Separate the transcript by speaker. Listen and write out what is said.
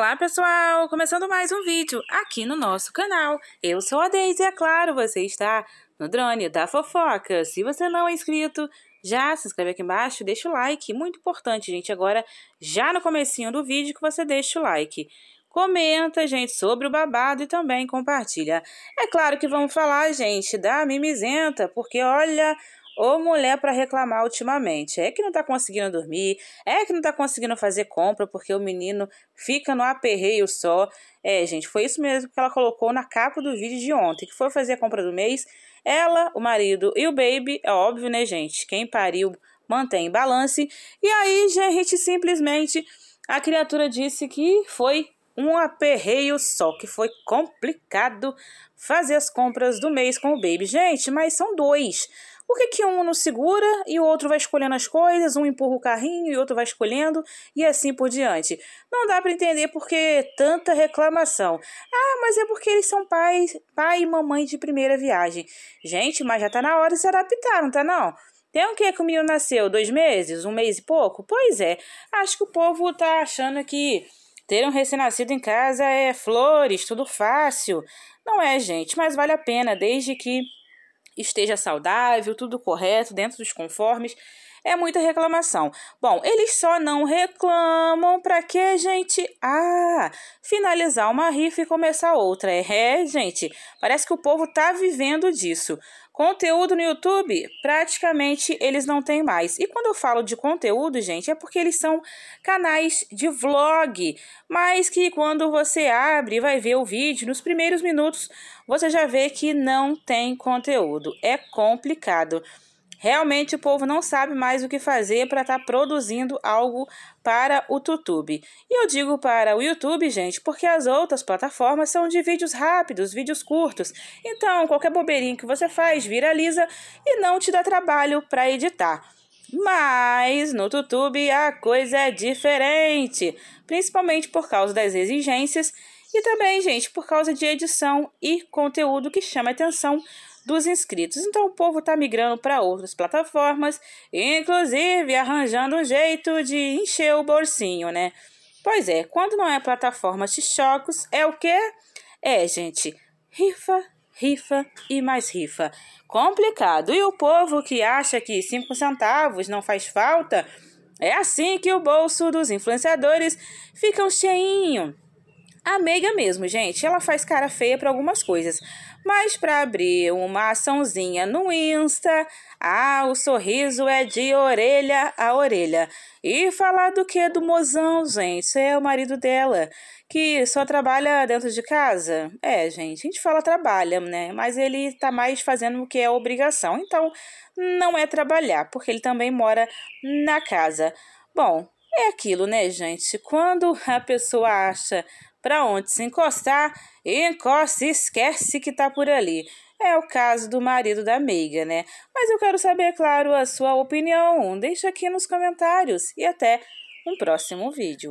Speaker 1: Olá pessoal, começando mais um vídeo aqui no nosso canal. Eu sou a Deise e é claro, você está no drone da fofoca. Se você não é inscrito, já se inscreve aqui embaixo, deixa o like, muito importante gente, agora já no comecinho do vídeo que você deixa o like. Comenta, gente, sobre o babado e também compartilha. É claro que vamos falar, gente, da mimizenta, porque olha, Ô mulher para reclamar ultimamente. É que não tá conseguindo dormir, é que não tá conseguindo fazer compra porque o menino fica no aperreio só. É, gente, foi isso mesmo que ela colocou na capa do vídeo de ontem, que foi fazer a compra do mês. Ela, o marido e o baby, é óbvio, né, gente? Quem pariu mantém em balance. E aí, gente, simplesmente a criatura disse que foi um aperreio só, que foi complicado fazer as compras do mês com o baby. Gente, mas são dois. Por que, que um não segura e o outro vai escolhendo as coisas, um empurra o carrinho e o outro vai escolhendo e assim por diante? Não dá para entender por que tanta reclamação. Ah, mas é porque eles são pai, pai e mamãe de primeira viagem. Gente, mas já tá na hora de se adaptar, não tá não? Tem o que que o menino nasceu? Dois meses? Um mês e pouco? Pois é, acho que o povo tá achando que ter um recém-nascido em casa é flores, tudo fácil. Não é, gente, mas vale a pena, desde que esteja saudável, tudo correto, dentro dos conformes, é muita reclamação. Bom, eles só não reclamam para que, gente? Ah, finalizar uma rifa e começar outra. É, gente, parece que o povo tá vivendo disso. Conteúdo no YouTube, praticamente eles não têm mais. E quando eu falo de conteúdo, gente, é porque eles são canais de vlog, mas que quando você abre e vai ver o vídeo, nos primeiros minutos você já vê que não tem conteúdo. É complicado. Realmente o povo não sabe mais o que fazer para estar tá produzindo algo para o YouTube. E eu digo para o YouTube, gente, porque as outras plataformas são de vídeos rápidos, vídeos curtos. Então, qualquer bobeirinho que você faz viraliza e não te dá trabalho para editar. Mas no YouTube a coisa é diferente, principalmente por causa das exigências e também, gente, por causa de edição e conteúdo que chama atenção dos inscritos. Então o povo está migrando para outras plataformas, inclusive arranjando um jeito de encher o bolsinho, né? Pois é, quando não é plataforma de chocos, é o que É, gente, rifa, rifa e mais rifa. Complicado. E o povo que acha que cinco centavos não faz falta, é assim que o bolso dos influenciadores fica cheinho. A Meiga mesmo, gente, ela faz cara feia para algumas coisas, mas para abrir uma açãozinha no Insta, ah, o sorriso é de orelha a orelha. E falar do que do mozão, gente, é o marido dela, que só trabalha dentro de casa? É, gente, a gente fala trabalha, né? Mas ele tá mais fazendo o que é obrigação. Então, não é trabalhar, porque ele também mora na casa. Bom, é aquilo, né, gente? Quando a pessoa acha para onde se encostar, encosta e esquece que tá por ali. É o caso do marido da meiga, né? Mas eu quero saber, claro, a sua opinião. Deixa aqui nos comentários e até um próximo vídeo.